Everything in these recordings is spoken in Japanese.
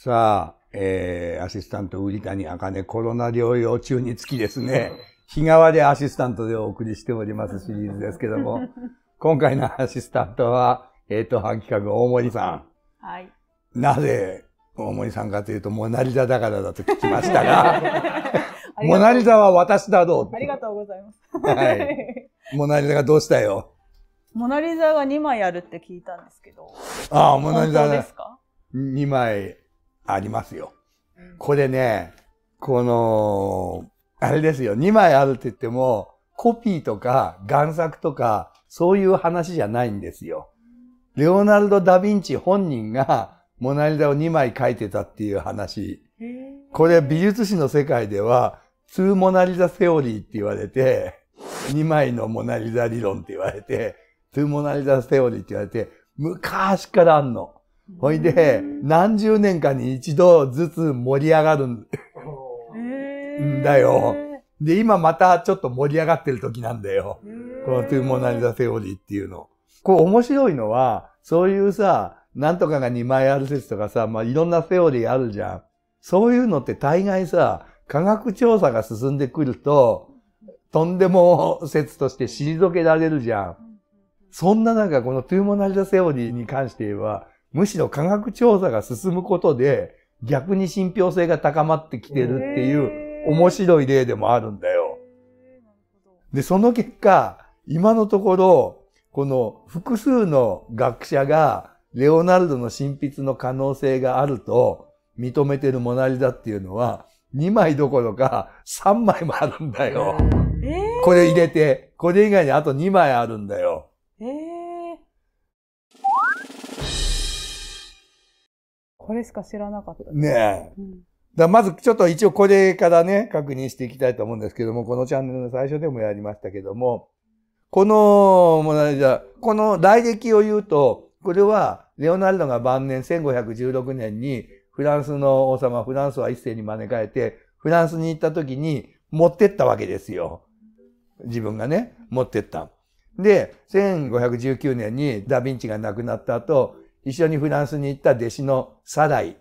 さあ、えー、アシスタント、売谷ネ、コロナ療養中につきですね、日替わりアシスタントでお送りしておりますシリーズですけども、今回のアシスタントは、えっ、ー、と、半企画、大森さん。はい。なぜ、大森さんかというと、モナリザだからだと聞きましたが、モナリザは私だろう。ありがとうございます。はい。モナリザがどうしたよ。モナリザが2枚あるって聞いたんですけど。ああ、モナリザ。ですか ?2 枚。ありますよ。これね、この、あれですよ、2枚あるって言っても、コピーとか贋作とか、そういう話じゃないんですよ。レオナルド・ダ・ヴィンチ本人がモナリザを2枚描いてたっていう話。これ美術史の世界では、ツーモナリザセオリーって言われて、2枚のモナリザ理論って言われて、ツーモナリザセオリーって言われて、昔からあんの。ほいで、何十年かに一度ずつ盛り上がるんだよ。で、今またちょっと盛り上がってる時なんだよ。このトゥーモナリザセオリーっていうの。こう面白いのは、そういうさ、なんとかが2枚ある説とかさ、まあ、いろんなセオリーあるじゃん。そういうのって大概さ、科学調査が進んでくると、とんでも説として退けられるじゃん。そんな中、このトゥーモナリザセオリーに関して言えば、むしろ科学調査が進むことで、逆に信憑性が高まってきてるっていう面白い例でもあるんだよ。で、その結果、今のところ、この複数の学者が、レオナルドの新筆の可能性があると認めてるモナリザっていうのは、2枚どころか3枚もあるんだよ。これ入れて、これ以外にあと2枚あるんだよ。えーこれしか知らなかったねえ。うんだまずちょっと一応これからね、確認していきたいと思うんですけども、このチャンネルの最初でもやりましたけども、この、モナリザ、この来歴を言うと、これはレオナルドが晩年1516年にフランスの王様、フランスは一世に招かれて、フランスに行った時に持ってったわけですよ。自分がね、持ってった。で、1519年にダヴィンチが亡くなった後、一緒にフランスに行った弟子のサダイ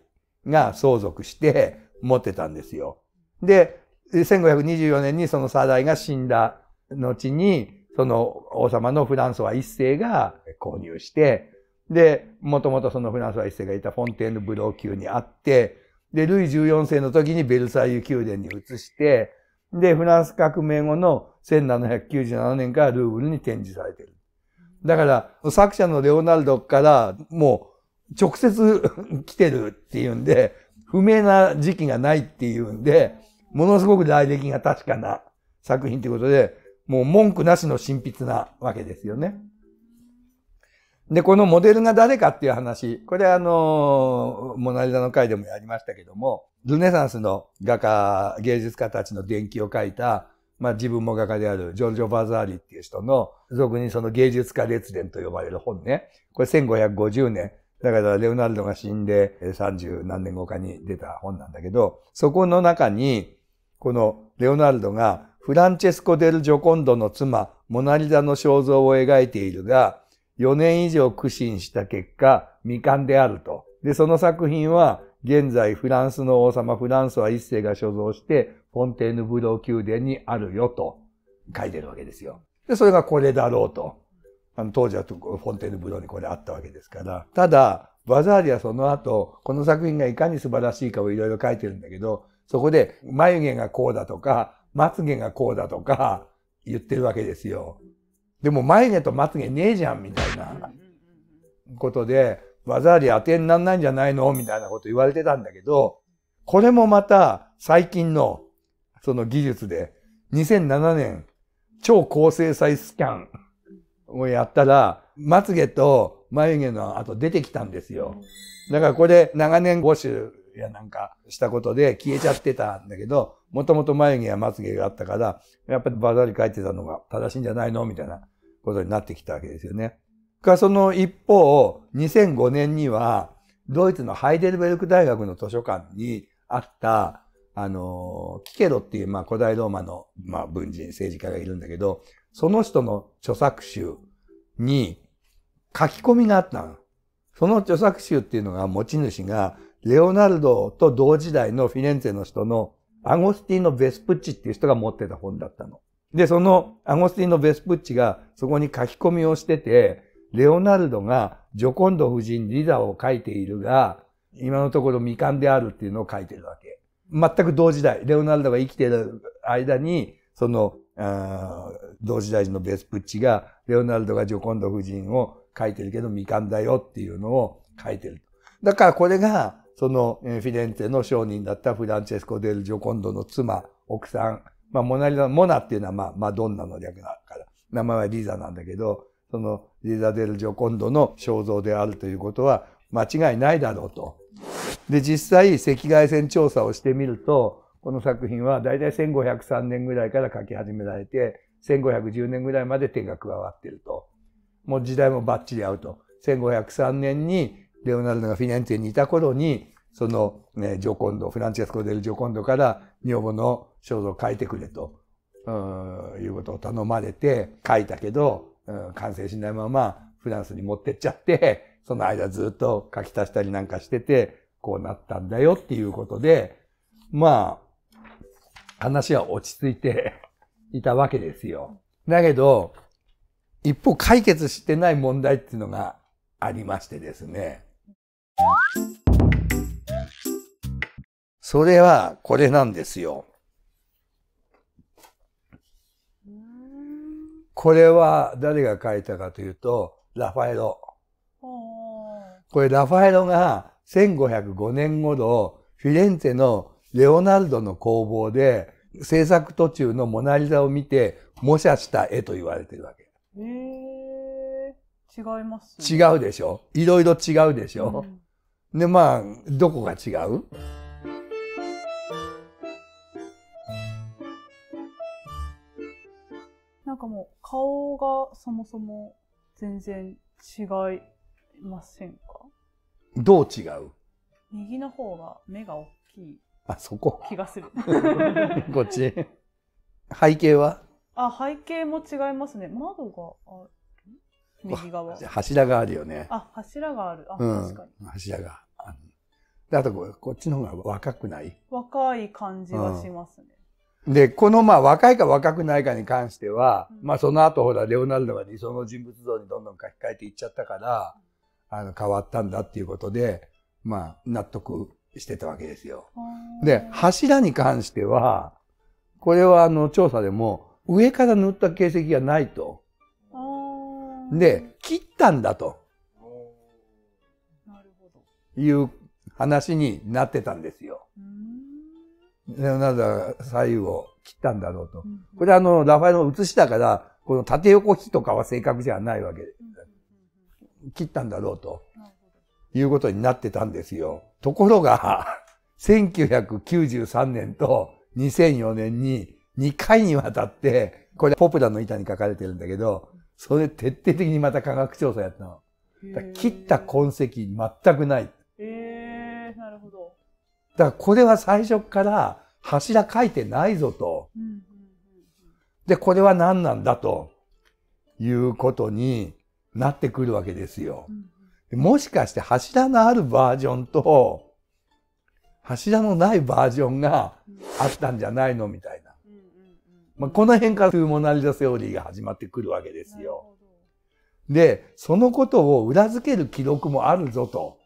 が相続して持ってたんですよ。で、1524年にそのサダイが死んだ後に、その王様のフランソワ一世が購入して、で、もともとそのフランソワ一世がいたフォンテーヌブロー宮にあって、で、ルイ14世の時にベルサイユ宮殿に移して、で、フランス革命後の1797年からルーブルに展示されている。だから、作者のレオナルドからもう直接 来てるっていうんで、不明な時期がないっていうんで、ものすごく来歴が確かな作品ということで、もう文句なしの神筆なわけですよね。で、このモデルが誰かっていう話、これあの、モナリザの回でもやりましたけども、ルネサンスの画家、芸術家たちの伝記を書いたまあ自分も画家であるジョルジョ・バザーリっていう人の、俗にその芸術家列伝と呼ばれる本ね。これ1550年。だからレオナルドが死んで30何年後かに出た本なんだけど、そこの中に、このレオナルドがフランチェスコ・デル・ジョコンドの妻、モナリザの肖像を描いているが、4年以上苦心した結果、未完であると。で、その作品は現在フランスの王様フランスは一世が所蔵して、フォンテーヌブロー宮殿にあるよと書いてるわけですよ。で、それがこれだろうと。あの当時はフォンテーヌブローにこれあったわけですから。ただ、バザーリはその後、この作品がいかに素晴らしいかをいろいろ書いてるんだけど、そこで眉毛がこうだとか、まつ毛がこうだとか言ってるわけですよ。でも眉毛とまつ毛ねえじゃんみたいなことで、技あり当てになんないんじゃないのみたいなこと言われてたんだけど、これもまた最近のその技術で、2007年超高精細スキャンをやったら、まつげと眉毛の後出てきたんですよ。だからこれ長年ウォやなんかしたことで消えちゃってたんだけど、もともと眉毛やまつげがあったから、やっぱりバザーリ書いてたのが正しいんじゃないのみたいなことになってきたわけですよね。がその一方、2005年には、ドイツのハイデルベルク大学の図書館にあった、あの、キケロっていう、まあ、古代ローマの、まあ、文人、政治家がいるんだけど、その人の著作集に書き込みがあったの。その著作集っていうのが持ち主が、レオナルドと同時代のフィレンツェの人のアゴスティーノ・ベスプッチっていう人が持ってた本だったの。で、そのアゴスティーノ・ベスプッチがそこに書き込みをしてて、レオナルドがジョコンド夫人リダを書いているが、今のところ未完であるっていうのを書いてるわけ。全く同時代、レオナルドが生きてる間に、その、同時代のベスプッチが、レオナルドがジョコンド夫人を書いてるけど未完だよっていうのを書いてる。だからこれが、そのフィレンツェの商人だったフランチェスコ・デル・ジョコンドの妻、奥さん、まあ、モナリザ、モナっていうのはまあ、マドンナの略だから、名前はリザなんだけど、そのリーザ・デル・ジョコンドの肖像であるということは間違いないだろうと。で、実際赤外線調査をしてみると、この作品は大体1503年ぐらいから書き始められて、1510年ぐらいまで手が加わってると。もう時代もバッチリ合うと。1503年にレオナルドがフィレンツェにいた頃に、その、ね、ジョコンド、フランチェスコ・デル・ジョコンドから女房の肖像を書いてくれと、うん、いうことを頼まれて書いたけど、うん、完成しないままフランスに持ってっちゃって、その間ずっと書き足したりなんかしてて、こうなったんだよっていうことで、まあ、話は落ち着いて いたわけですよ。だけど、一方解決してない問題っていうのがありましてですね。それはこれなんですよ。これは誰が書いたかというと、ラファエロ。これラファエロが1505年頃、フィレンツェのレオナルドの工房で制作途中のモナリザを見て模写した絵と言われてるわけ。え違います、ね、違うでしょいろいろ違うでしょ、うん、で、まあ、どこが違う、なんかもう顔がそもそも全然違いませんかどう違う右の方が目が大きいあそこ気がする こっち背景はあ背景も違いますね窓がある右側柱があるよねあ柱があるあ、うん、確かに柱があるであとこっちの方が若くない若い感じがしますね、で、このまあ若いか若くないかに関しては、まあその後ほら、レオナルドが理想の人物像にどんどん書き換えていっちゃったから、あの変わったんだっていうことで、まあ納得してたわけですよ。で、柱に関しては、これはあの調査でも上から塗った形跡がないと。で、切ったんだと。いう話になってたんですよ。レオナルドが左右を切ったんだろうと。これあの、ラファエルの写しだから、この縦横比とかは正確じゃないわけで。切ったんだろうと。いうことになってたんですよ。ところが、1993 年と2004年に2回にわたって、これポプラの板に書かれてるんだけど、それ徹底的にまた科学調査やったの。切った痕跡全くない。だからこれは最初から柱書いてないぞと。で、これは何なんだということになってくるわけですよ。もしかして柱のあるバージョンと柱のないバージョンがあったんじゃないのみたいな。まあ、この辺からといーモナリザセオリーが始まってくるわけですよ。で、そのことを裏付ける記録もあるぞと。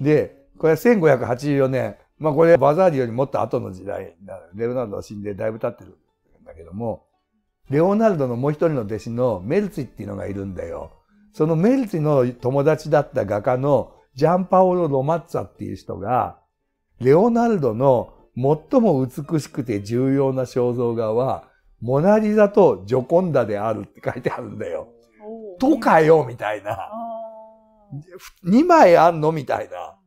で、これ1584年、まあこれバザーリよりもっと後の時代になる。レオナルドは死んでだいぶ経ってるんだけども、レオナルドのもう一人の弟子のメルツィっていうのがいるんだよ。そのメルツィの友達だった画家のジャンパオロ・ロマッツァっていう人が、レオナルドの最も美しくて重要な肖像画は、モナリザとジョコンダであるって書いてあるんだよ。とかよみたいな。2枚あんのみたいな。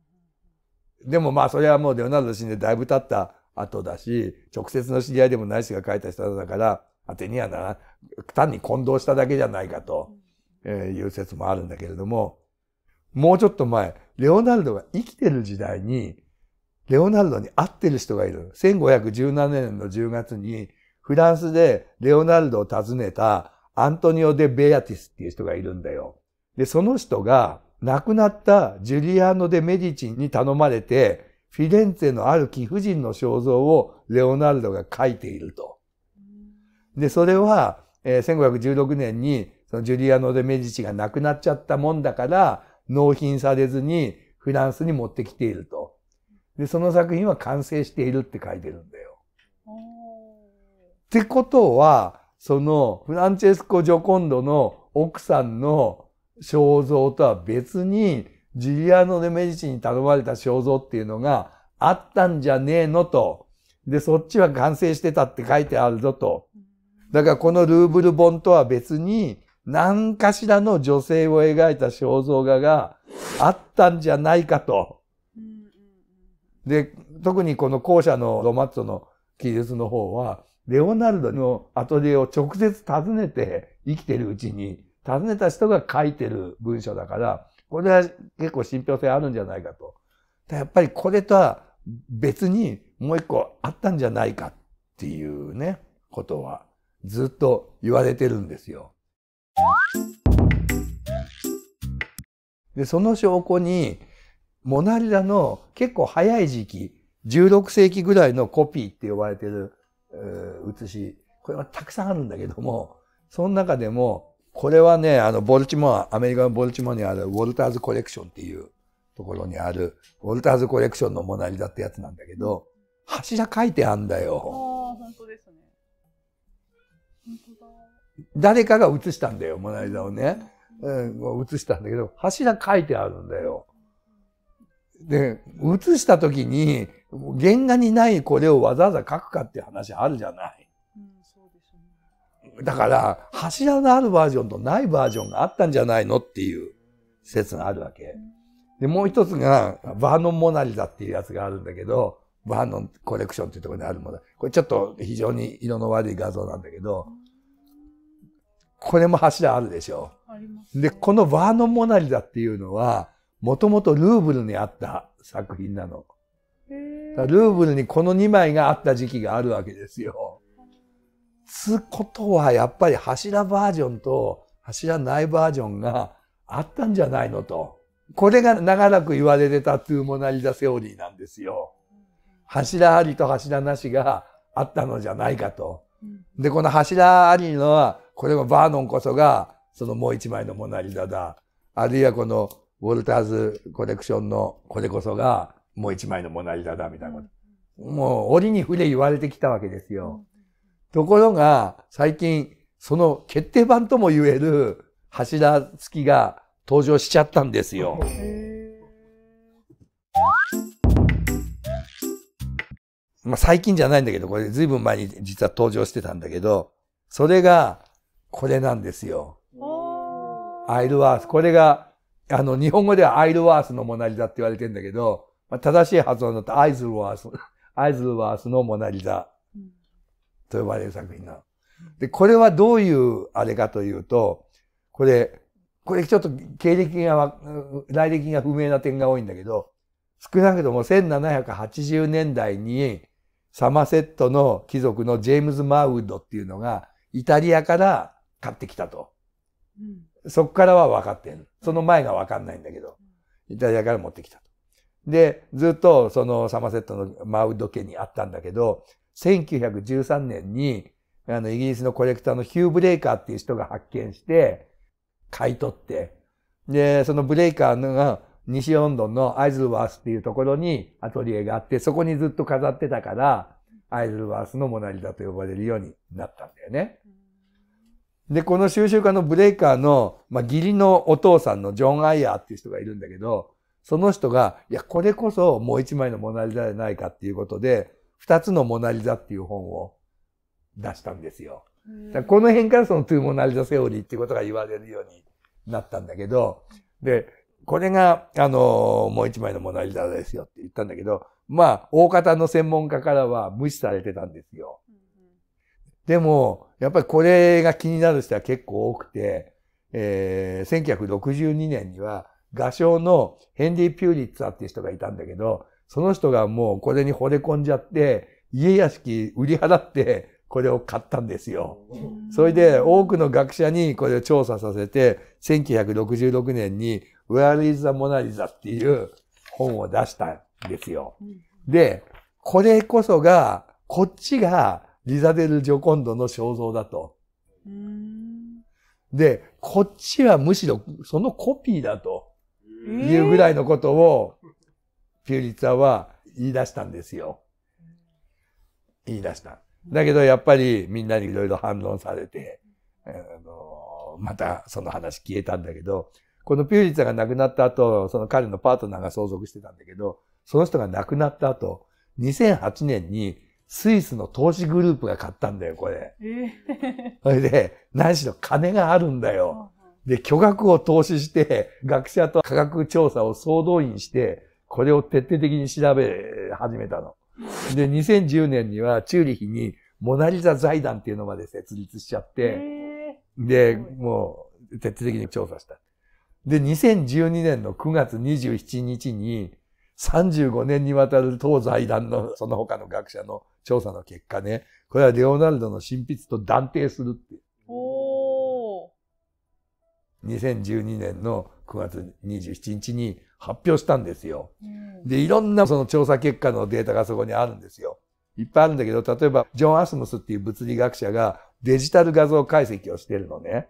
でもまあそれはもうレオナルド死んでだいぶ経った後だし、直接の知り合いでもないしが書いた人だから、当てにはなら、単に混同しただけじゃないかという説もあるんだけれども、もうちょっと前、レオナルドが生きてる時代に、レオナルドに会ってる人がいる。1517年の10月に、フランスでレオナルドを訪ねたアントニオ・デ・ベアティスっていう人がいるんだよ。で、その人が、亡くなったジュリアーノ・デ・メディチに頼まれて、フィレンツェのある貴婦人の肖像をレオナルドが描いていると。で、それは、え1516年にそのジュリアノ・デ・メディチが亡くなっちゃったもんだから、納品されずにフランスに持ってきていると。で、その作品は完成しているって書いてるんだよ。ってことは、そのフランチェスコ・ジョコンドの奥さんの肖像とは別に、ジリアノ・デ・メディチに頼まれた肖像っていうのがあったんじゃねえのと。で、そっちは完成してたって書いてあるぞと。だからこのルーブル本とは別に、何かしらの女性を描いた肖像画があったんじゃないかと。で、特にこの校舎のロマッツォの記述の方は、レオナルドのアトリエを直接訪ねて生きてるうちに、尋ねた人が書いてる文章だから、これは結構信憑性あるんじゃないかと。やっぱりこれとは別にもう一個あったんじゃないかっていうね、ことはずっと言われてるんですよ。で、その証拠に、モナリザの結構早い時期、16世紀ぐらいのコピーって呼ばれてる、え写し、これはたくさんあるんだけども、その中でもこれはね、あの、ボルチモア、アメリカのボルチモアにあるウォルターズコレクションっていうところにある、ウォルターズコレクションのモナリザってやつなんだけど、柱書いてあんだよ。ああ、本当ですね。だ。誰かが写したんだよ、モナリザをね。うん、写したんだけど、柱書いてあるんだよ。で、写した時に、原画にないこれをわざわざ書くかって話あるじゃない。だから、柱のあるバージョンとないバージョンがあったんじゃないのっていう説があるわけ。で、もう一つが、バーノン・モナリザっていうやつがあるんだけど、バーノンコレクションっていうところにあるもの。これちょっと非常に色の悪い画像なんだけど、これも柱あるでしょ。で、このバーノン・モナリザっていうのは、もともとルーブルにあった作品なの。ルーブルにこの2枚があった時期があるわけですよ。つことはやっぱり柱バージョンと柱ないバージョンがあったんじゃないのと。これが長らく言われてたトゥーモナリザセオリーなんですよ。柱ありと柱なしがあったのじゃないかと。で、この柱ありのは、これもバーノンこそが、そのもう一枚のモナリザだ。あるいはこのウォルターズコレクションのこれこそが、もう一枚のモナリザだみたいなこと。もう折に触れ言われてきたわけですよ。ところが、最近、その決定版とも言える柱付きが登場しちゃったんですよ。まあ最近じゃないんだけど、これ随分前に実は登場してたんだけど、それがこれなんですよ。アイルワース。これが、あの、日本語ではアイルワースのモナリザって言われてんだけど、まあ、正しい発音だとアイズルワース、アイズルワースのモナリザと呼ばれる作品なの。で、これはどういうあれかというと、これ、これちょっと経歴が、来歴が不明な点が多いんだけど、少なくとも1780年代にサマセットの貴族のジェームズ・マーウッドっていうのがイタリアから買ってきたと。うん、そこからは分かってる。その前が分かんないんだけど、イタリアから持ってきたと。で、ずっとそのサマセットのマウッド家にあったんだけど、1913年に、あの、イギリスのコレクターのヒュー・ブレイカーっていう人が発見して、買い取って、で、そのブレイカーが西ロンドンのアイズルワースっていうところにアトリエがあって、そこにずっと飾ってたから、アイズルワースのモナリザと呼ばれるようになったんだよね。で、この収集家のブレイカーの、まあ、義理のお父さんのジョン・アイヤーっていう人がいるんだけど、その人が、いや、これこそもう一枚のモナリザじゃないかっていうことで、二つのモナリザっていう本を出したんですよ。この辺からそのトゥーモナリザセオリーっていうことが言われるようになったんだけど、で、これが、あの、もう一枚のモナリザですよって言ったんだけど、まあ、大方の専門家からは無視されてたんですよ。でも、やっぱりこれが気になる人は結構多くて、えー、1962年には、画商のヘンリー・ピューリッツァーっていう人がいたんだけど、その人がもうこれに惚れ込んじゃって、家屋敷売り払って、これを買ったんですよ。それで多くの学者にこれを調査させて、1966年に Where is the Mona Lisa っていう本を出したんですよ。で、これこそが、こっちがリザデル・ジョコンドの肖像だと。で、こっちはむしろそのコピーだというぐらいのことをピューリツァーは言い出したんですよ。言い出した。だけどやっぱりみんなにいろいろ反論されて、あの、またその話消えたんだけど、このピューリツァーが亡くなった後、その彼のパートナーが相続してたんだけど、その人が亡くなった後、2008年にスイスの投資グループが買ったんだよ、これ。それで、何しろ金があるんだよ。で、巨額を投資して、学者と科学調査を総動員して、これを徹底的に調べ始めたの。で、2010年にはチューリヒにモナリザ財団っていうのまで設立しちゃって、で、もう徹底的に調査した。で、2012年の9月27日に、35年にわたる当財団のその他の学者の調査の結果ね、これはレオナルドの新筆と断定するっていう。2012年の9月27日に発表したんですよ。で、いろんなその調査結果のデータがそこにあるんですよ。いっぱいあるんだけど、例えば、ジョン・アスムスっていう物理学者がデジタル画像解析をしてるのね。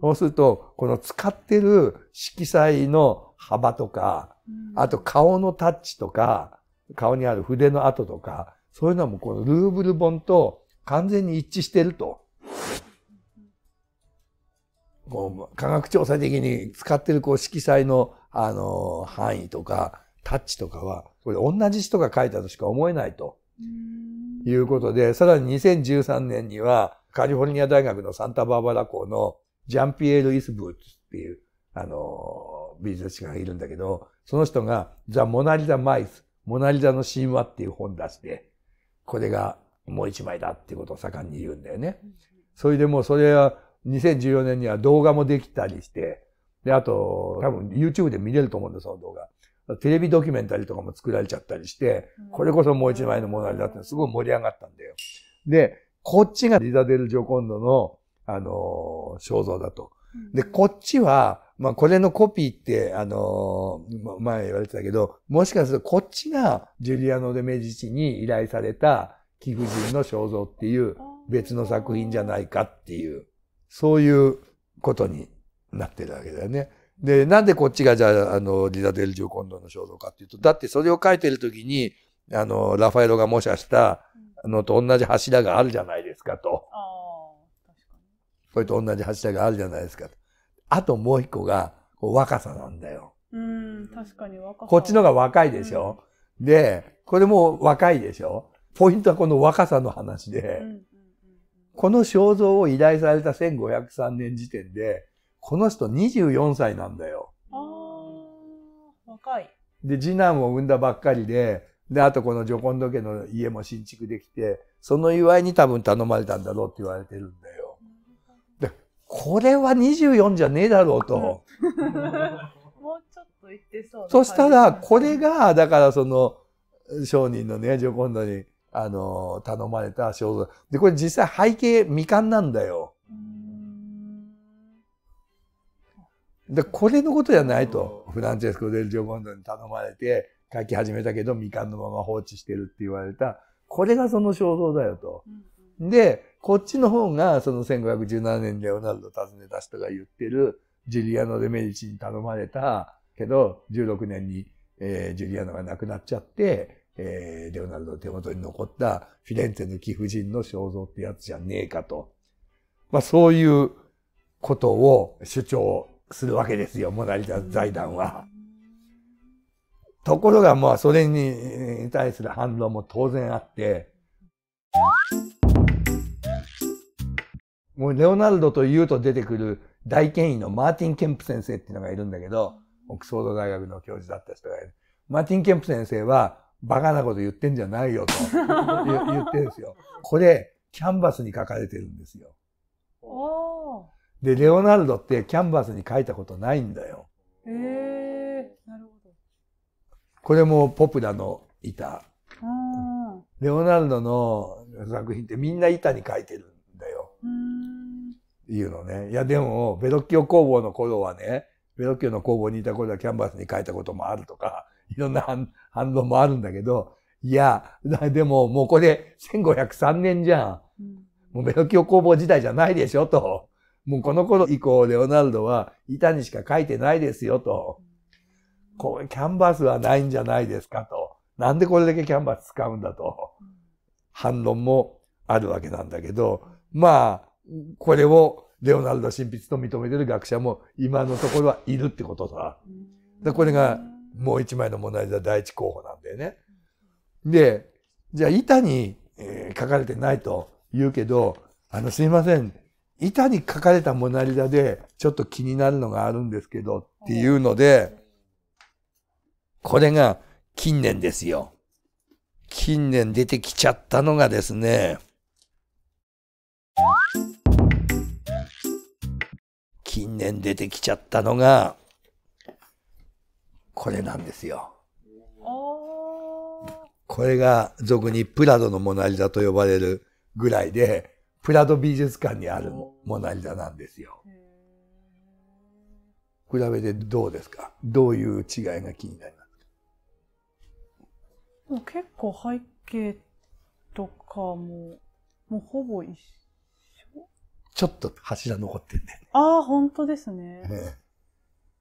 そうすると、この使ってる色彩の幅とか、あと顔のタッチとか、顔にある筆の跡とか、そういうのもこのルーブル本と完全に一致してると。こう科学調査的に使ってるこう色彩のあの範囲とかタッチとかはこれ同じ人が書いたとしか思えないということでさらに2013年にはカリフォルニア大学のサンタバーバラ校のジャンピエール・イスブーツっていうあの美術史がいるんだけどその人が「ザ・モナ・リザ・マイスモナ・リザの神話」っていう本出してこれがもう一枚だっていうことを盛んに言うんだよね。それでもうそれは2014年には動画もできたりして、で、あと、多分 YouTube で見れると思うんです、その動画。テレビドキュメンタリーとかも作られちゃったりして、これこそもう一枚のものあれだってすごい盛り上がったんだよ。で、こっちがリザデル・ジョコンドの、あの肖像だと。で、こっちは、まあ、これのコピーって、あの前言われてたけど、もしかするとこっちがジュリアノ・デ・メジチに依頼された貴婦人の肖像っていう別の作品じゃないかっていう。そういうことになってるわけだよね。で、なんでこっちがじゃあ、あの、リザ・デル・ジョコンドの肖像かっていうと、だってそれを書いてるときに、あの、ラファエロが模写したのと同じ柱があるじゃないですかと。これと同じ柱があるじゃないですかと。あともう一個が、若さなんだよ。うん、確かに若さ。こっちのが若いでしょ、うん、で、これも若いでしょポイントはこの若さの話で、うんこの肖像を依頼された1503年時点で、この人24歳なんだよ。ああ、若い。で、次男を産んだばっかりで、で、あとこのジョコンド家の家も新築できて、その祝いに多分頼まれたんだろうって言われてるんだよ。で、これは24じゃねえだろうと。もうちょっと言ってそう、そしたら、これが、だからその、商人のね、ジョコンドに、あの、頼まれた肖像。で、これ実際背景未完なんだよ。で、これのことじゃないと。フランチェスコ・デル・ジョボンドに頼まれて書き始めたけど、未完のまま放置してるって言われた。これがその肖像だよと。で、こっちの方が、その1517年レオナルド訪ねた人が言ってる、ジュリアノ・デ・メディチに頼まれたけど、16年に、えー、ジュリアノが亡くなっちゃって、えー、レオナルドの手元に残ったフィレンツェの貴婦人の肖像ってやつじゃねえかと。まあそういうことを主張するわけですよ、モナリザ財団は。ところがまあそれに対する反論も当然あって、もうレオナルドというと出てくる大権威のマーティン・ケンプ先生っていうのがいるんだけど、オックスフォード大学の教授だった人がいる。マーティン・ケンプ先生は、バカなこと言ってんじゃないよと 言ってるんですよ。これ、キャンバスに書かれてるんですよ。で、レオナルドってキャンバスに書いたことないんだよ。へえー、なるほど。これもポプラの板。レオナルドの作品ってみんな板に書いてるんだよ。いうのね。いや、でも、ベロッキオ工房の頃はね、ベロッキオの工房にいた頃はキャンバスに書いたこともあるとか、いろんな反論もあるんだけど、いや、でももうこれ1503年じゃん。もうベロキオ工房自体じゃないでしょと。もうこの頃以降、レオナルドは板にしか書いてないですよと。こうキャンバスはないんじゃないですかと。なんでこれだけキャンバス使うんだと。反論もあるわけなんだけど、まあ、これをレオナルド新筆と認めてる学者も今のところはいるってことさ。でこれがもう一枚のモナリザ第一候補なんだよね。で、じゃあ板に、えー、書かれてないと言うけど、あの、すいません。板に書かれたモナリザで、ちょっと気になるのがあるんですけど、っていうので、これが近年ですよ。近年出てきちゃったのがですね、近年出てきちゃったのが、これなんですよ。これが俗にプラドのモナリザと呼ばれるぐらいで、プラド美術館にあるモナリザなんですよ。比べてどうですかどういう違いが気になりますかもう結構背景とかも、もうほぼ一緒ちょっと柱残ってんだよね。ああ、本当ですね。ね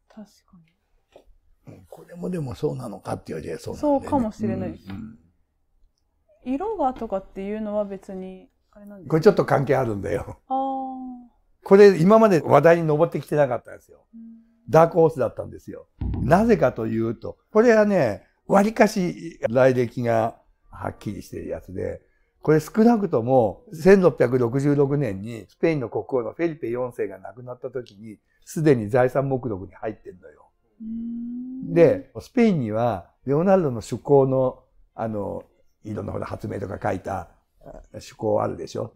確かに。これもでもそうなのかって言われそうなんで、ね、そうかもしれないです、うんうん、色がとかっていうのは別にあれなんですこれちょっと関係あるんだよあこれ今まで話題に上ってきてなかったんですよ、うん、ダークホースだったんですよなぜかというとこれはねわりかし来歴がはっきりしてるやつでこれ少なくとも1666年にスペインの国王のフェリペ4世が亡くなった時にすでに財産目録に入ってんのよ。で、スペインには、レオナルドの趣向の、あの、いろんな発明とか書いた趣向あるでしょ。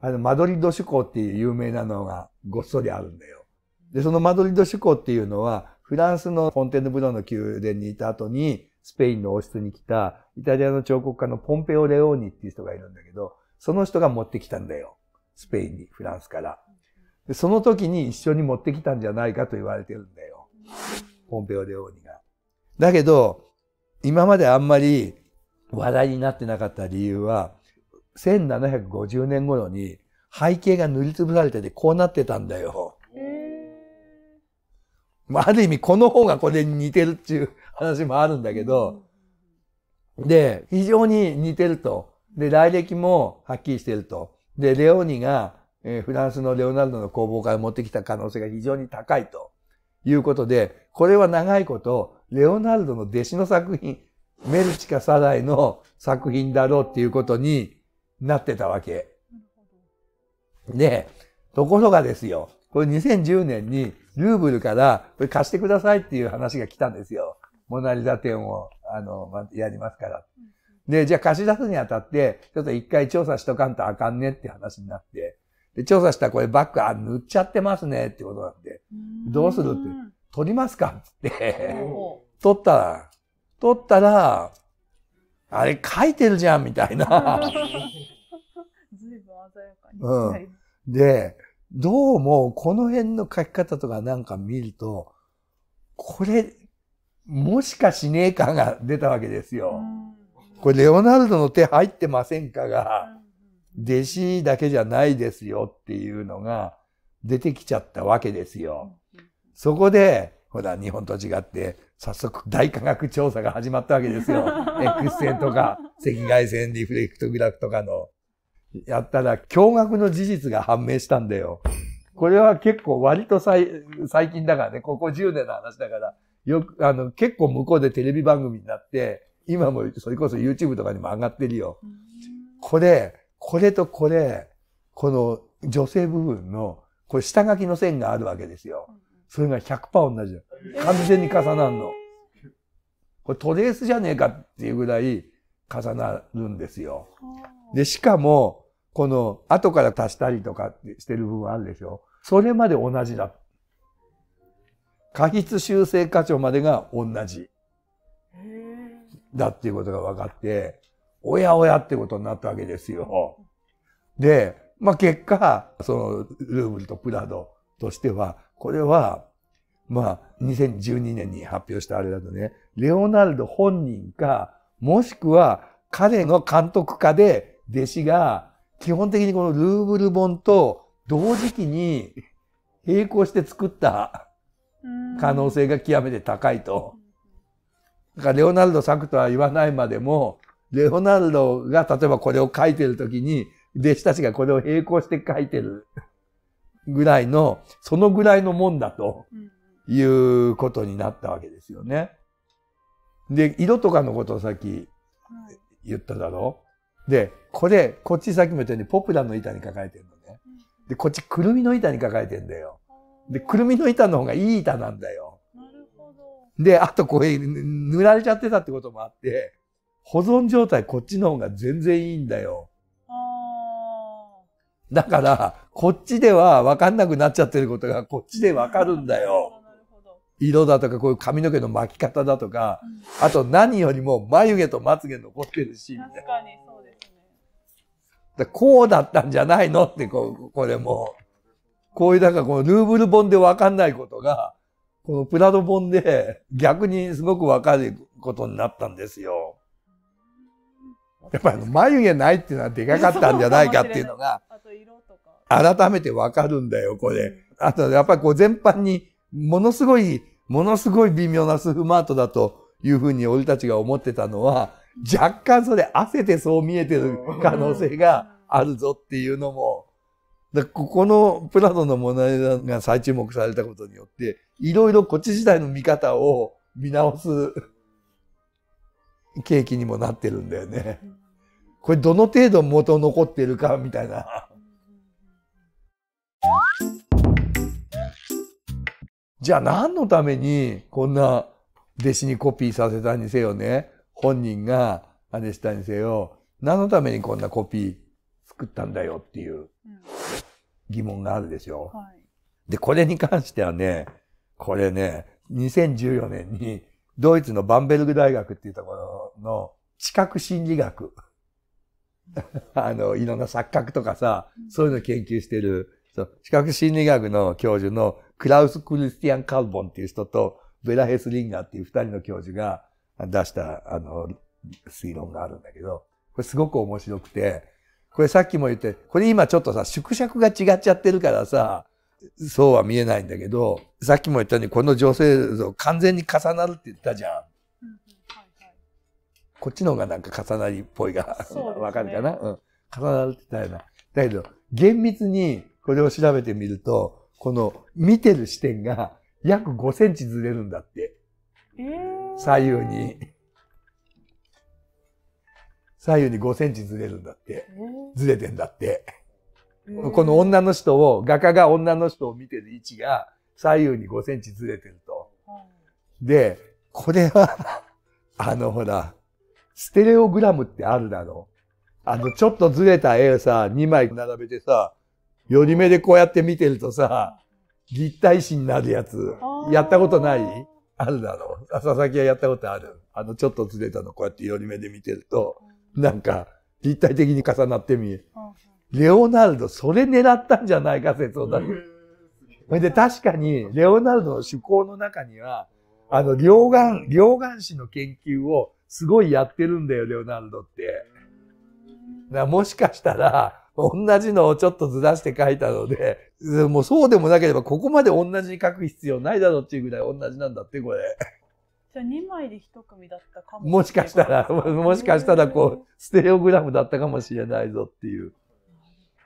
あの、マドリッド趣向っていう有名なのがごっそりあるんだよ。で、そのマドリッド趣向っていうのは、フランスのフォンテヌブロの宮殿にいた後に、スペインの王室に来た、イタリアの彫刻家のポンペオ・レオーニっていう人がいるんだけど、その人が持ってきたんだよ。スペインに、フランスから。でその時に一緒に持ってきたんじゃないかと言われてるんだよ。ポンペオで王ニが。だけど、今まであんまり話題になってなかった理由は、1750年頃に背景が塗りつぶされててこうなってたんだよ。まあ、ある意味この方がこれに似てるっていう話もあるんだけど、で、非常に似てると。で、来歴もはっきりしてると。で、レオニが、えー、フランスのレオナルドの工房から持ってきた可能性が非常に高いと。いうことで、これは長いこと、レオナルドの弟子の作品、メルチカ・サライの作品だろうっていうことになってたわけ。で、ところがですよ、これ2010年にルーブルからこれ貸してくださいっていう話が来たんですよ。モナリザ展を、あの、やりますから。で、じゃあ貸し出すにあたって、ちょっと一回調査しとかんとあかんねって話になって。で、調査したらこれバッグ、あ、塗っちゃってますねってことなんで、どうするって、取りますかって取ったら、取ったら、あれ書いてるじゃんみたいな。ずいぶん鮮やかに。うん。で、どうもこの辺の書き方とかなんか見ると、これ、もしかしねえかが出たわけですよ。これ、レオナルドの手入ってませんかが、弟子だけじゃないですよっていうのが出てきちゃったわけですよ。そこで、ほら、日本と違って、早速大科学調査が始まったわけですよ。X 線とか赤外線リフレクトグラフとかの。やったら驚愕の事実が判明したんだよ。これは結構割と最近だからね、ここ10年の話だから、よく、あの、結構向こうでテレビ番組になって、今もそれこそ YouTube とかにも上がってるよ。これ、これとこれ、この女性部分の、これ下書きの線があるわけですよ。それが100%同じ。完全に重なるの。これトレースじゃねえかっていうぐらい重なるんですよ。で、しかも、この後から足したりとかしてる部分あるでしょ。それまで同じだ。過失修正課長までが同じ。だっていうことが分かって、おやおやってことになったわけですよ。で、まあ、結果、その、ルーブルとプラドとしては、これは、まあ、2012年に発表したあれだとね、レオナルド本人か、もしくは彼の監督かで、弟子が、基本的にこのルーブル本と同時期に並行して作った可能性が極めて高いと。だから、レオナルド作とは言わないまでも、レオナルドが例えばこれを書いてるときに、弟子たちがこれを並行して書いてるぐらいの、そのぐらいのもんだということになったわけですよね。で、色とかのことをさっき言っただろう。で、これ、こっちさっきも言ったようにポプラの板に書かれてるのね。で、こっちくるみの板に書かれてんだよ。で、くるみの板の方がいい板なんだよ。なるほど。で、あとこれ塗られちゃってたってこともあって、保存状態こっちの方が全然いいんだよ。だから、こっちでは分かんなくなっちゃってることが、こっちで分かるんだよ。色だとか、こういう髪の毛の巻き方だとか、うん、あと何よりも眉毛とまつ毛残ってるし、みたいな。確かにそうですね。こうだったんじゃないのって、こう、これも。こういう、なんかこのルーブル本で分かんないことが、このプラド本で逆にすごく分かることになったんですよ。やっぱり眉毛ないっていうのはでかかったんじゃないかっていうのが、改めてわかるんだよ、これ。あと、やっぱりこう全般に、ものすごい、ものすごい微妙なスフマートだというふうに俺たちが思ってたのは、若干それ汗でそう見えてる可能性があるぞっていうのも、ここのプラドのモナリザが再注目されたことによって、いろいろこっち自体の見方を見直すケーにもなってるんだよね。これどの程度元残ってるかみたいな。じゃあ何のためにこんな弟子にコピーさせたにせよね、本人があれしたにせよ、何のためにこんなコピー作ったんだよっていう疑問があるでしょ。はい、で、これに関してはね、これね、2014年にドイツのバンベルグ大学っていうところの知覚心理学。あの、いろんな錯覚とかさ、そういうの研究してる、その知覚心理学の教授のクラウス・クリスティアン・カルボンっていう人と、ベラ・ヘスリンガーっていう二人の教授が出した、あの、推論があるんだけど、これすごく面白くて、これさっきも言って、これ今ちょっとさ、縮尺が違っちゃってるからさ、そうは見えないんだけど、さっきも言ったように、この女性像完全に重なるって言ったじゃん。こっちの方がなんか重なりっぽいが、わ、ね、かるかな、うん、重なるってたいな。だけど、厳密にこれを調べてみると、この見てる視点が約5センチずれるんだって。えー、左右に。左右に5センチずれるんだって。えー、ずれてんだって。えー、この女の人を、画家が女の人を見てる位置が左右に5センチずれてると。で、これはあのほら、ステレオグラムってあるだろう。あの、ちょっとずれた絵をさ、2枚並べてさ、寄り目でこうやって見てるとさ、立体視になるやつ、やったことないあるだろう。佐々木はやったことある。あの、ちょっとずれたのこうやって寄り目で見てると、なんか、立体的に重なってみる。レオナルド、それ狙ったんじゃないか説を出る。それで確かに、レオナルドの趣向の中には、あの、両眼、両眼視の研究をすごいやってるんだよ、レオナルドって。だもしかしたら、同じのをちょっとずらして書いたので、もうそうでもなければここまで同じに書く必要ないだろうっていうぐらい同じなんだって、これ。じゃあ2枚で1組だったかももしかしたら、もしかしたらこう、ステレオグラムだったかもしれないぞっていう。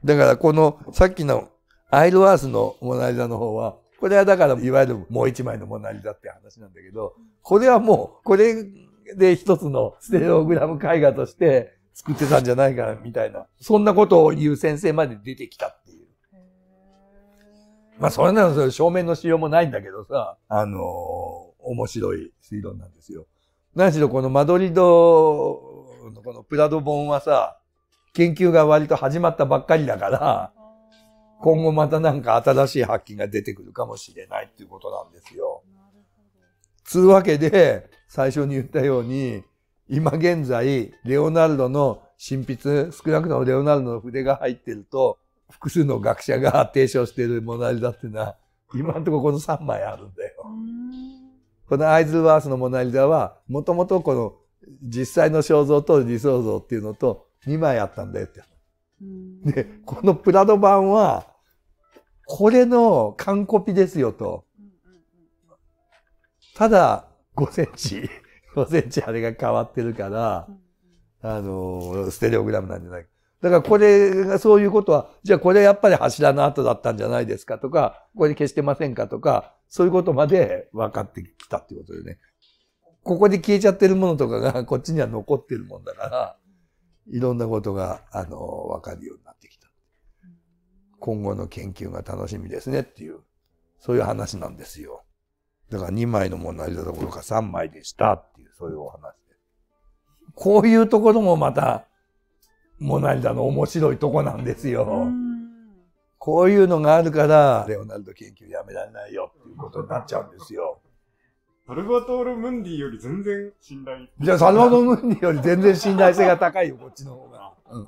だからこの、さっきのアイルワースのモナリザの方は、これはだからいわゆるもう一枚のモナリザって話なんだけど、これはもう、これで一つのステレオグラム絵画として作ってたんじゃないかみたいな、そんなことを言う先生まで出てきたっていう。まあそれなら正面の使用もないんだけどさ、あのー、面白い推論なんですよ。何しろこのマドリドのこのプラド本はさ、研究が割と始まったばっかりだから、今後またなんか新しい発見が出てくるかもしれないっていうことなんですよ。つうわけで、最初に言ったように、今現在、レオナルドの新筆、少なくともレオナルドの筆が入ってると、複数の学者が提唱しているモナリザっていうのは、今のところこの3枚あるんだよ。このアイズルワースのモナリザは、もともとこの実際の肖像と理想像っていうのと2枚あったんだよって。で、このプラド版は、これの完コピですよと。ただ、5センチ、5センチあれが変わってるから、あの、ステレオグラムなんじゃないだからこれがそういうことは、じゃあこれやっぱり柱の跡だったんじゃないですかとか、これ消してませんかとか、そういうことまで分かってきたっていうことでね。ここで消えちゃってるものとかがこっちには残ってるもんだから、いろんなことが、あの、分かるようになってきた。今後の研究が楽しみですねっていう、そういう話なんですよ。だから2枚のモナリザどころか3枚でしたっていう、そういうお話です。こういうところもまた、モナリザの面白いとこなんですよ。こういうのがあるから、レオナルド研究やめられないよっていうことになっちゃうんですよ。サルバトール・ムンディより全然信頼。じゃあ、サルバトール・ムンディより全然信頼性が高いよ、こっちの方が。うん